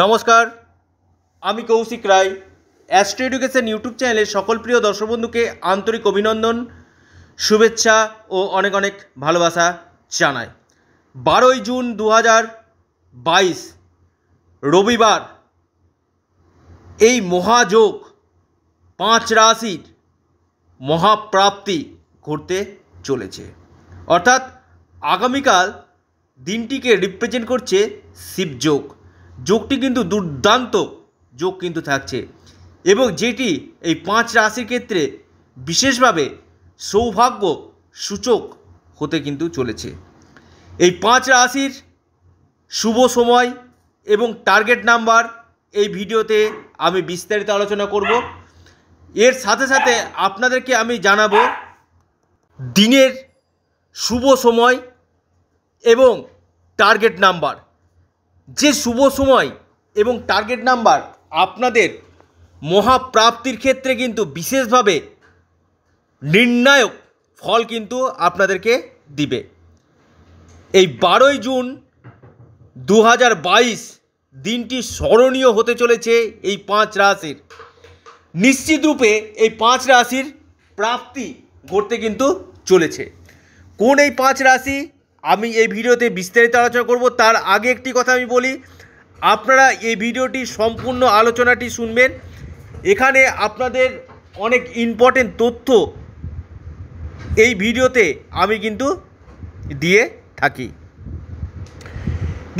নমস্কার আমি Koushik Roy astro education YouTube চ্যানেলের সকল প্রিয় দর্শক বন্ধুকে আন্তরিক অভিনন্দন শুভেচ্ছা ও অনেক অনেক ভালোবাসা জানাই বারোই জুন দু বাইশ রবিবার এই মহাযোগ পাঁচ রাশির মহাপ্রাপ্তি ঘটতে চলেছে অর্থাৎ আগামীকাল দিনটিকে রিপ্রেজেন্ট করছে শিবযোগ যোগটি কিন্তু দুর্দান্ত যোগ কিন্তু থাকছে এবং যেটি এই পাঁচ রাশির ক্ষেত্রে বিশেষভাবে সৌভাগ্য সূচক হতে কিন্তু চলেছে এই পাঁচ রাশির শুভ সময় এবং টার্গেট নাম্বার এই ভিডিওতে আমি বিস্তারিত আলোচনা করব এর সাথে সাথে আপনাদেরকে আমি জানাবো দিনের শুভ সময় এবং টার্গেট নাম্বার যে শুভ সময় এবং টার্গেট নাম্বার আপনাদের মহাপ্রাপ্তির ক্ষেত্রে কিন্তু বিশেষভাবে নির্ণায়ক ফল কিন্তু আপনাদেরকে দিবে এই বারোই জুন দু দিনটি স্মরণীয় হতে চলেছে এই পাঁচ রাশির নিশ্চিত রূপে এই পাঁচ রাশির প্রাপ্তি ঘটতে কিন্তু চলেছে কোন এই পাঁচ রাশি আমি এই ভিডিওতে বিস্তারিত আলোচনা করব তার আগে একটি কথা আমি বলি আপনারা এই ভিডিওটি সম্পূর্ণ আলোচনাটি শুনবেন এখানে আপনাদের অনেক ইম্পর্টেন্ট তথ্য এই ভিডিওতে আমি কিন্তু দিয়ে থাকি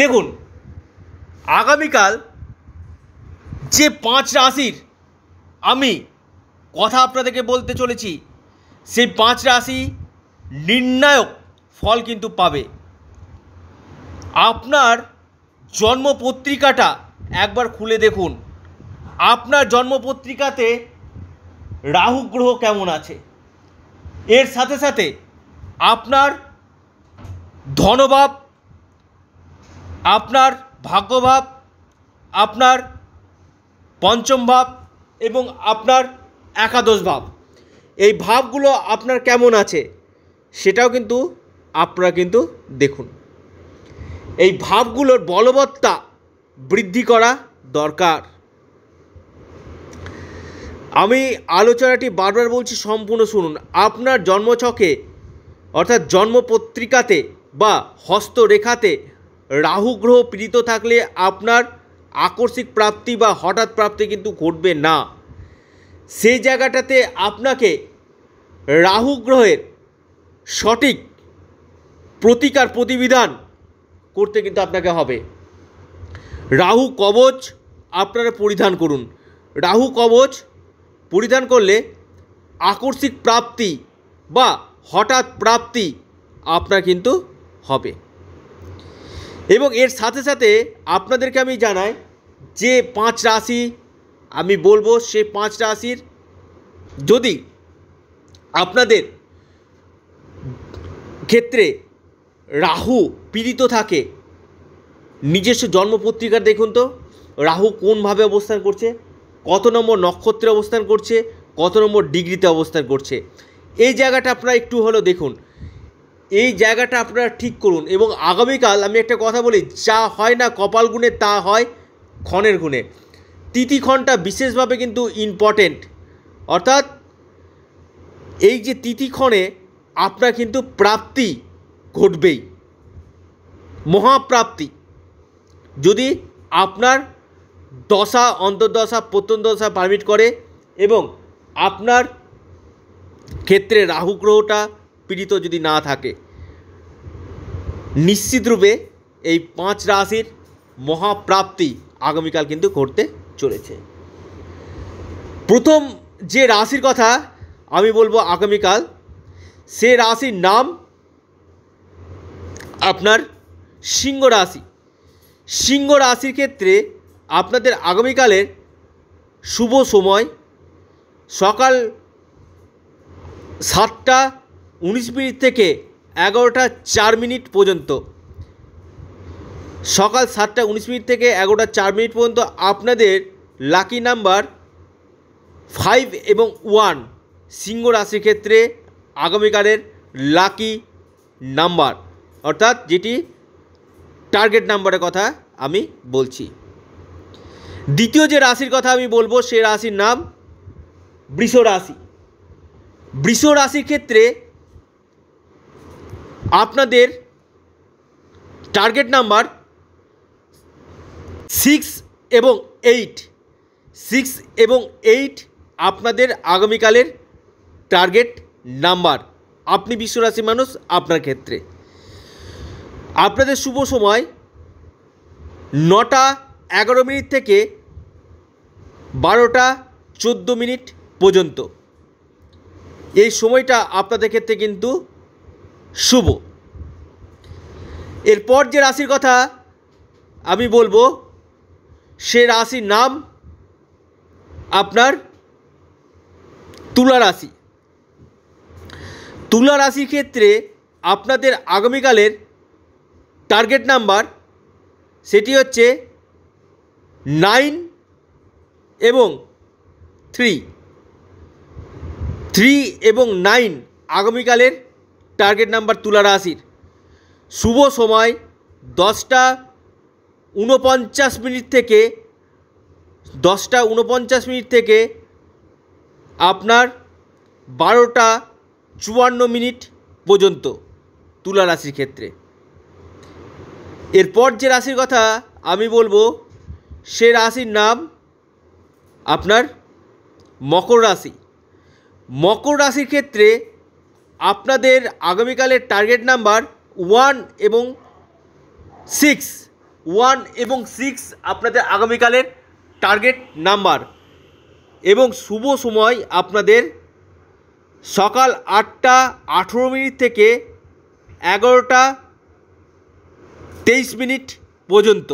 দেখুন আগামীকাল যে পাঁচ রাশির আমি কথা আপনাদেরকে বলতে চলেছি সেই পাঁচ রাশি নির্ণায়ক ফল কিন্তু পাবে আপনার জন্মপত্রিকাটা একবার খুলে দেখুন আপনার জন্মপত্রিকাতে রাহু গ্রহ কেমন আছে এর সাথে সাথে আপনার ধনভাব আপনার ভাগ্যভাব আপনার পঞ্চম ভাব এবং আপনার একাদশ ভাব এই ভাবগুলো আপনার কেমন আছে সেটাও কিন্তু আপনারা কিন্তু দেখুন এই ভাবগুলোর বলবত্তা বৃদ্ধি করা দরকার আমি আলোচনাটি বারবার বলছি সম্পূর্ণ শুনুন আপনার জন্মছকে অর্থাৎ জন্মপত্রিকাতে বা হস্তরেখাতে রাহু গ্রহ পীড়িত থাকলে আপনার আকস্মিক প্রাপ্তি বা হঠাৎ প্রাপ্তি কিন্তু ঘটবে না সেই জায়গাটাতে আপনাকে রাহু গ্রহের সঠিক প্রতিকার প্রতিবিধান করতে কিন্তু আপনাকে হবে রাহু কবচ আপনারা পরিধান করুন রাহু কবচ পরিধান করলে আকস্মিক প্রাপ্তি বা হঠাৎ প্রাপ্তি আপনার কিন্তু হবে এবং এর সাথে সাথে আপনাদেরকে আমি জানাই যে পাঁচ রাশি আমি বলবো সে পাঁচ রাশির যদি আপনাদের ক্ষেত্রে রাহু পীড়িত থাকে নিজস্ব জন্মপত্রিকা দেখুন তো রাহু কোনভাবে অবস্থান করছে কত নম্বর নক্ষত্রে অবস্থান করছে কত নম্বর ডিগ্রিতে অবস্থান করছে এই জায়গাটা আপনারা একটু হলো দেখুন এই জায়গাটা আপনারা ঠিক করুন এবং আগামীকাল আমি একটা কথা বলি যা হয় না কপাল গুণে তা হয় ক্ষণের গুণে তিথিক্ষণটা বিশেষভাবে কিন্তু ইম্পর্টেন্ট অর্থাৎ এই যে তিথিক্ষণে আপনার কিন্তু প্রাপ্তি ঘটবেই মহাপ্রাপ্তি যদি আপনার দশা অন্তর্দশা প্রত্যন্ত দশা পারমিট করে এবং আপনার ক্ষেত্রে রাহু গ্রহটা পীড়িত যদি না থাকে নিশ্চিতরূপে এই পাঁচ রাশির মহাপ্রাপ্তি আগামীকাল কিন্তু ঘটতে চলেছে প্রথম যে রাশির কথা আমি বলবো আগামীকাল সে রাশির নাম আপনার সিংহ রাশি সিংহ রাশির ক্ষেত্রে আপনাদের আগামীকালের শুভ সময় সকাল সাতটা উনিশ মিনিট থেকে এগারোটা চার মিনিট পর্যন্ত সকাল সাতটা উনিশ মিনিট থেকে এগারোটা চার মিনিট পর্যন্ত আপনাদের লাকি নাম্বার ফাইভ এবং ওয়ান সিংহ রাশির ক্ষেত্রে আগামীকালের লাকি নাম্বার অর্থাৎ যেটি টার্গেট নাম্বারের কথা আমি বলছি দ্বিতীয় যে রাশির কথা আমি বলবো সে রাশির নাম বৃষ রাশি বৃষ রাশির ক্ষেত্রে আপনাদের টার্গেট নাম্বার সিক্স এবং এইট সিক্স এবং এইট আপনাদের আগামীকালের টার্গেট নাম্বার আপনি বিশ্বরাশি মানুষ আপনার ক্ষেত্রে আপনাদের শুভ সময় নটা এগারো মিনিট থেকে বারোটা চোদ্দো মিনিট পর্যন্ত এই সময়টা আপনাদের ক্ষেত্রে কিন্তু শুভ এরপর যে রাশির কথা আমি বলবো সে রাশির নাম আপনার তুলা রাশি তুলা রাশির ক্ষেত্রে আপনাদের আগামীকালের টার্গেট নাম্বার সেটি হচ্ছে নাইন এবং থ্রি থ্রি এবং নাইন আগামীকালের টার্গেট নাম্বার তুলা রাশির শুভ সময় দশটা ঊনপঞ্চাশ মিনিট থেকে দশটা ঊনপঞ্চাশ মিনিট থেকে আপনার বারোটা চুয়ান্ন মিনিট পর্যন্ত তুলা রাশির ক্ষেত্রে এরপর যে রাশির কথা আমি বলবো সে রাশির নাম আপনার মকর রাশি মকর রাশির ক্ষেত্রে আপনাদের আগামীকালের টার্গেট নাম্বার ওয়ান এবং সিক্স ওয়ান এবং সিক্স আপনাদের আগামীকালের টার্গেট নাম্বার এবং শুভ সময় আপনাদের সকাল আটটা আঠেরো মিনিট থেকে এগারোটা তেইশ মিনিট পর্যন্ত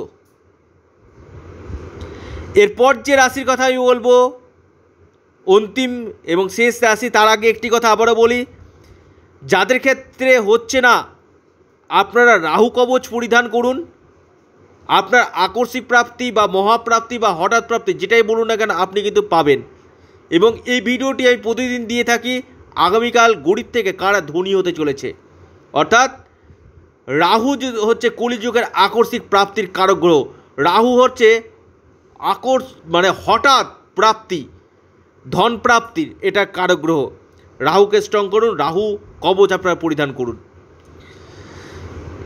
এরপর যে রাশির কথা আমি বলবো অন্তিম এবং শেষ রাশি তার আগে একটি কথা আবারও বলি যাদের ক্ষেত্রে হচ্ছে না আপনারা রাহু কবচ পরিধান করুন আপনার আকর্ষিক প্রাপ্তি বা মহাপ্রাপ্তি বা হঠাৎ প্রাপ্তি যেটাই বলুন না কেন আপনি কিন্তু পাবেন এবং এই ভিডিওটি আমি প্রতিদিন দিয়ে থাকি আগামীকাল গরিব থেকে কারা ধনী হতে চলেছে অর্থাৎ রাহু হচ্ছে কলিযুগের আকর্ষিক প্রাপ্তির কারক গ্রহ রাহু হচ্ছে আকর্ষ মানে হঠাৎ প্রাপ্তি ধন প্রাপ্তির এটা কারক গ্রহ রাহুকে স্ট্রং করুন রাহু কবচ আপনারা পরিধান করুন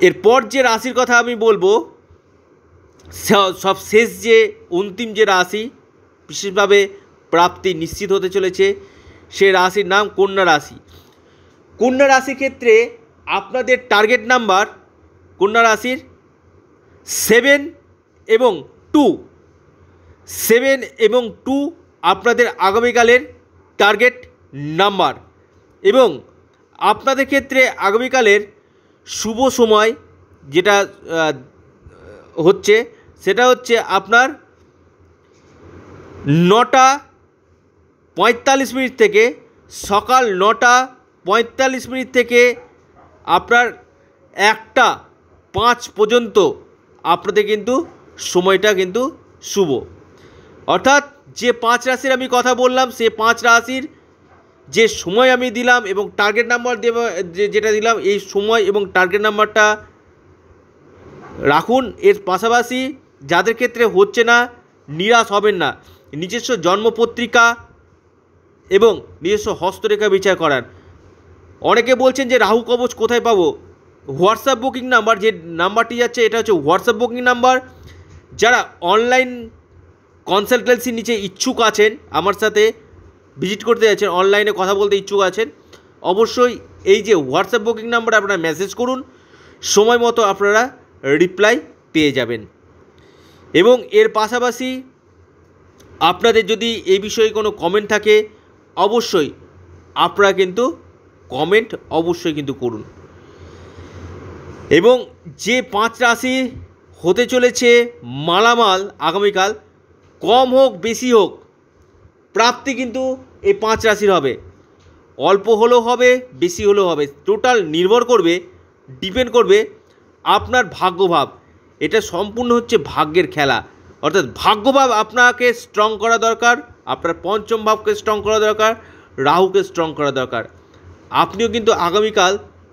এরপর যে রাশির কথা আমি বলবো সব শেষ যে অন্তিম যে রাশি বিশেষভাবে প্রাপ্তি নিশ্চিত হতে চলেছে সে রাশির নাম কন্যা রাশি কন্যা রাশির ক্ষেত্রে আপনাদের টার্গেট নাম্বার কন্যা রাশির সেভেন এবং টু সেভেন এবং টু আপনাদের আগামীকালের টার্গেট নাম্বার এবং আপনাদের ক্ষেত্রে আগামীকালের শুভ সময় যেটা হচ্ছে সেটা হচ্ছে আপনার নটা পঁয়তাল্লিশ মিনিট থেকে সকাল নটা পঁয়তাল্লিশ মিনিট থেকে আপনার একটা পাঁচ পর্যন্ত আপনাদের কিন্তু সময়টা কিন্তু শুভ অর্থাৎ যে পাঁচ রাশির আমি কথা বললাম সে পাঁচ রাশির যে সময় আমি দিলাম এবং টার্গেট নাম্বার দেওয়া যেটা দিলাম এই সময় এবং টার্গেট নাম্বারটা রাখুন এর পাশাপাশি যাদের ক্ষেত্রে হচ্ছে না নিরাশ হবেন না নিজস্ব জন্মপত্রিকা এবং নিজস্ব হস্তরেখা বিচার করার অনেকে বলছেন যে রাহু কবচ কোথায় পাবো হোয়াটসঅ্যাপ বুকিং নাম্বার যে নাম্বারটি যাচ্ছে এটা হচ্ছে হোয়াটসঅ্যাপ বুকিং নাম্বার যারা অনলাইন কনসালটেন্সি নিচে ইচ্ছুক আছেন আমার সাথে ভিজিট করতে যাচ্ছেন অনলাইনে কথা বলতে ইচ্ছুক আছেন অবশ্যই এই যে হোয়াটসঅ্যাপ বুকিং নাম্বারে আপনারা মেসেজ করুন সময় মতো আপনারা রিপ্লাই পেয়ে যাবেন এবং এর পাশাপাশি আপনাদের যদি এই বিষয়ে কোনো কমেন্ট থাকে অবশ্যই আপনারা কিন্তু কমেন্ট অবশ্যই কিন্তু করুন এবং যে পাঁচ রাশি হতে চলেছে মালামাল আগামীকাল কম হোক বেশি হোক প্রাপ্তি কিন্তু এই পাঁচ রাশির হবে অল্প হলেও হবে বেশি হলেও হবে টোটাল নির্ভর করবে ডিপেন্ড করবে আপনার ভাগ্যভাব এটা সম্পূর্ণ হচ্ছে ভাগ্যের খেলা অর্থাৎ ভাগ্যভাব আপনাকে স্ট্রং করা দরকার আপনার পঞ্চম ভাবকে স্ট্রং করা দরকার রাহুকে স্ট্রং করা দরকার আপনিও কিন্তু আগামীকাল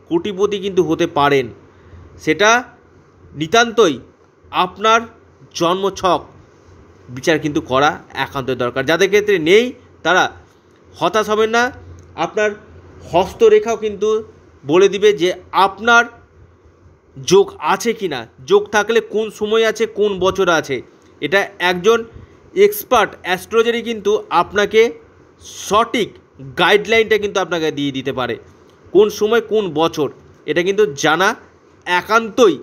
কোটিপতি কিন্তু হতে পারেন সেটা নিতান্তই আপনার জন্মছক বিচার কিন্তু করা একান্ত দরকার যাদের ক্ষেত্রে নেই তারা হতাশ হবেন না আপনার হস্তরেখাও কিন্তু বলে দিবে যে আপনার যোগ আছে কি না যোগ থাকলে কোন সময় আছে কোন বছর আছে এটা একজন এক্সপার্ট অ্যাস্ট্রোলজারই কিন্তু আপনাকে সঠিক গাইডলাইনটা কিন্তু আপনাকে দিয়ে দিতে পারে কোন সময় কোন বছর এটা কিন্তু জানা একান্তই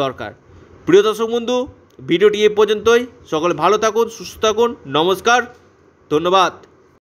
দরকার প্রিয় দর্শক বন্ধু ভিডিওটি এ পর্যন্তই সকলে ভালো থাকুন সুস্থ থাকুন নমস্কার ধন্যবাদ